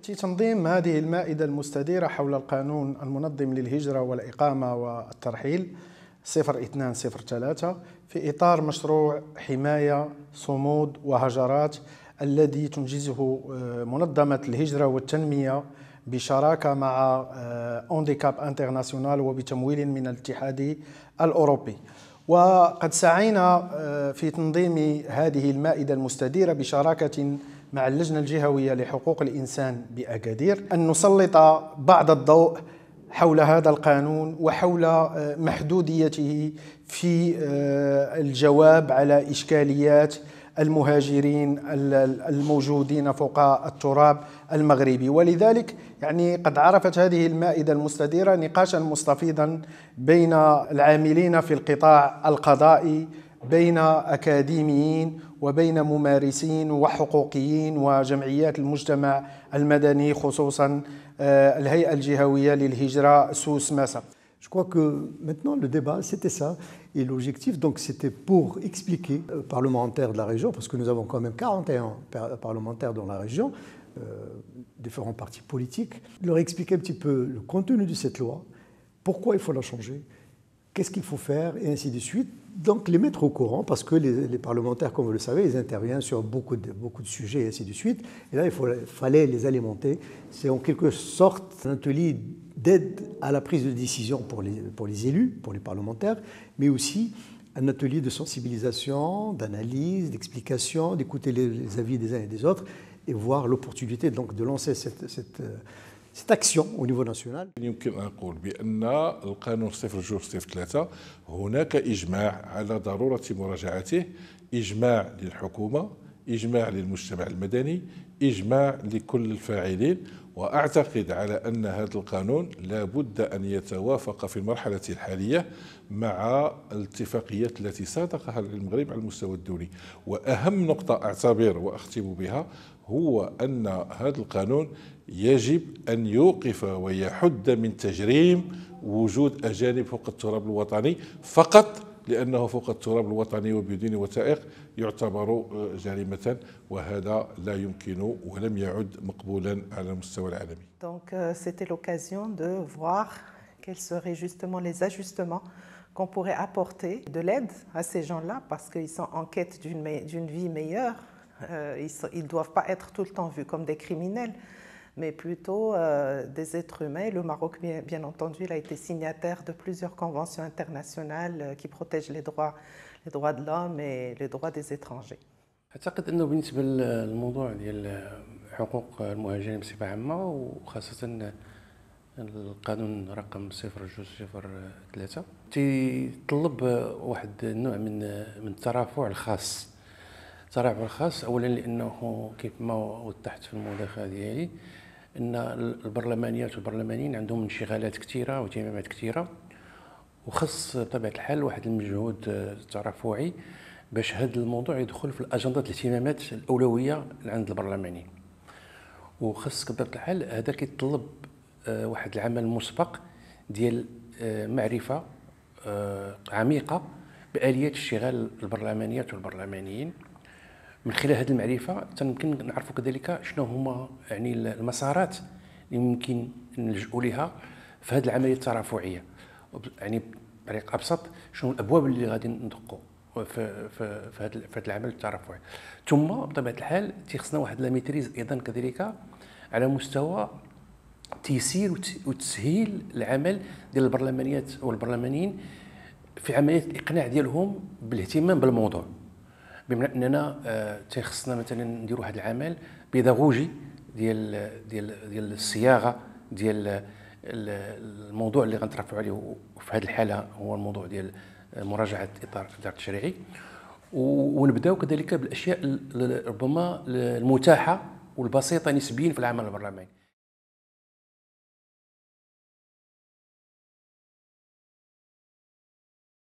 يأتي تنظيم هذه المائدة المستديرة حول القانون المنظم للهجرة والإقامة والترحيل 0203 في إطار مشروع حماية صمود وهجرات الذي تنجزه آه، منظمة الهجرة والتنمية بشراكة مع أونديكاب آه، انترناسيونال وبتمويل من الاتحاد الأوروبي وقد سعينا آه، في تنظيم هذه المائدة المستديرة بشراكة مع اللجنة الجهوية لحقوق الإنسان بأكادير أن نسلط بعض الضوء حول هذا القانون وحول آه، محدوديته في آه، الجواب على إشكاليات المهاجرين الموجودين فوق التراب المغربي ولذلك يعني قد عرفت هذه المائدة المستديرة نقاشا مستفيضا بين العاملين في القطاع القضائي Je crois que maintenant le débat, c'était ça. Et l'objectif, donc, c'était pour expliquer aux euh, parlementaires de la région, parce que nous avons quand même 41 parlementaires dans la région, euh, différents partis politiques, leur expliquer un petit peu le contenu de cette loi, pourquoi il faut la changer, qu'est-ce qu'il faut faire, et ainsi de suite. Donc les mettre au courant, parce que les, parlementaires, comme vous le savez, ils interviennent sur beaucoup de, beaucoup de sujets, et ainsi de suite. Et là, il fallait les alimenter. C'est en quelque sorte un atelier d'aide à la prise de décision pour les, pour les élus, pour les parlementaires, mais aussi un atelier de sensibilisation, d'analyse, d'explication, d'écouter les, les, avis des uns et des autres, et voir l'opportunité donc de lancer cette, cette euh, سيت اكسيون او نيفو ناسيونال يمكن ان اقول بان القانون صفر صفر ثلاثه هناك اجماع على ضروره مراجعته اجماع للحكومه اجماع للمجتمع المدني اجماع لكل الفاعلين واعتقد على ان هذا القانون لابد ان يتوافق في المرحله الحاليه مع الاتفاقيات التي صادقها المغرب على المستوى الدولي واهم نقطه اعتبر واختم بها هو أن هذا القانون يجب أن يوقف ويحد من تجريم وجود أجانب فوق التراب الوطني فقط لأنه فوق التراب الوطني وبدون وثائق يعتبر آه، جريمة وهذا لا يمكن ولم يعد مقبولا على المستوى العالمي. Donc euh, c'était l'occasion de voir quels seraient justement les ajustements qu'on pourrait apporter de l'aide à ces gens-là parce qu'ils sont en quête d'une vie meilleure Euh, ils ne doivent pas être tout le temps vus comme des criminels, mais plutôt euh, des êtres humains. le Maroc, bien, entendu, il a été signataire de plusieurs conventions internationales euh, qui protègent les droits, les droits de l'homme et les droits des étrangers. اعتقد انه بالنسبه للموضوع ديال حقوق المهاجرين بصفه عامه وخاصه القانون رقم 0203 تيطلب واحد النوع من من الترافع الخاص صراع الخاص اولا لانه كيف ما وضحت في المداخله ديالي ان البرلمانيات والبرلمانيين عندهم انشغالات كثيره واهتمامات كثيره وخص بطبيعه الحال واحد المجهود ترافعي باش هذا الموضوع يدخل في الاجنده الاهتمامات الاولويه عند البرلمانيين وخص بطبيعه الحال هذا كيتطلب آه، واحد العمل مسبق ديال آه، معرفه آه، عميقه باليات اشتغال البرلمانيات والبرلمانيين من خلال هذه المعرفه تمكن نعرفوا كذلك شنو هما يعني المسارات اللي ممكن نلجؤوا لها في هذه العمليه الترافعيه يعني بطريق ابسط شنو الابواب اللي غادي ندقوا في في في هذا في العمل الترافعي ثم بطبيعه الحال تيخصنا واحد لاميتريز ايضا كذلك على مستوى تيسير وتسهيل العمل ديال البرلمانيات والبرلمانيين في عمليه الاقناع ديالهم بالاهتمام بالموضوع بمعنى اننا آه، تيخصنا مثلا نديروا واحد العمل بيداغوجي ديال ديال ديال الصياغه ديال آه، الموضوع اللي غنترفعوا عليه في هذه الحاله هو الموضوع ديال آه، مراجعه اطار الاطار التشريعي ونبداو كذلك بالاشياء ربما المتاحه والبسيطه نسبيا في العمل البرلماني